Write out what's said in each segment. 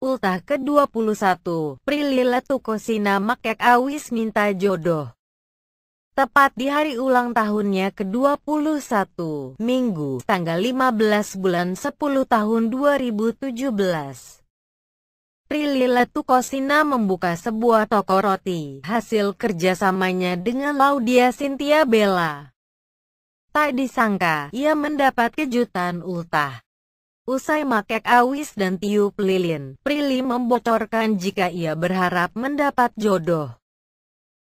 Ultah ke-21, Prilly Letukosina Makek Awis minta jodoh. Tepat di hari ulang tahunnya ke-21, Minggu, tanggal 15 bulan 10 tahun 2017. Prilly Letukosina membuka sebuah toko roti, hasil kerjasamanya dengan Laudia Cynthia Bella. Tak disangka, ia mendapat kejutan ultah. Usai makek awis dan tiup lilin, Prilly membocorkan jika ia berharap mendapat jodoh.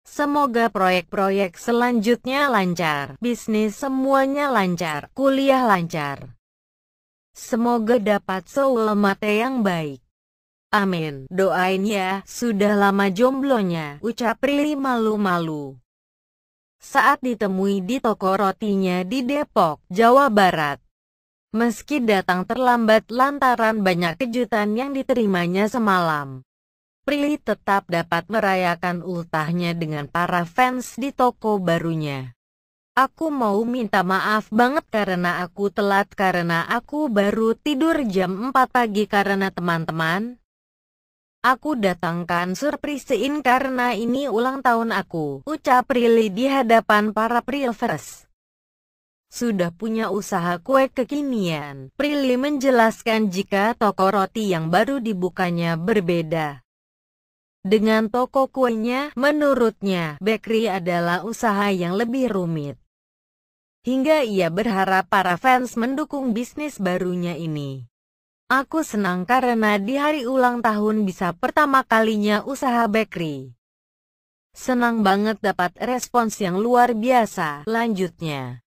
Semoga proyek-proyek selanjutnya lancar, bisnis semuanya lancar, kuliah lancar. Semoga dapat soul mate yang baik. Amin. Doain ya, sudah lama jomblonya, ucap Prilly malu-malu. Saat ditemui di toko rotinya di Depok, Jawa Barat, meski datang terlambat lantaran banyak kejutan yang diterimanya semalam. Prilly tetap dapat merayakan ultahnya dengan para fans di toko barunya. Aku mau minta maaf banget karena aku telat karena aku baru tidur jam 4 pagi karena teman-teman. Aku datangkan surprisein karena ini ulang tahun aku, ucap Prilly di hadapan para Prilvers sudah punya usaha kue kekinian. Prilly menjelaskan jika toko roti yang baru dibukanya berbeda. Dengan toko kuenya, menurutnya, bakery adalah usaha yang lebih rumit. Hingga ia berharap para fans mendukung bisnis barunya ini. Aku senang karena di hari ulang tahun bisa pertama kalinya usaha bakery. Senang banget dapat respons yang luar biasa, lanjutnya.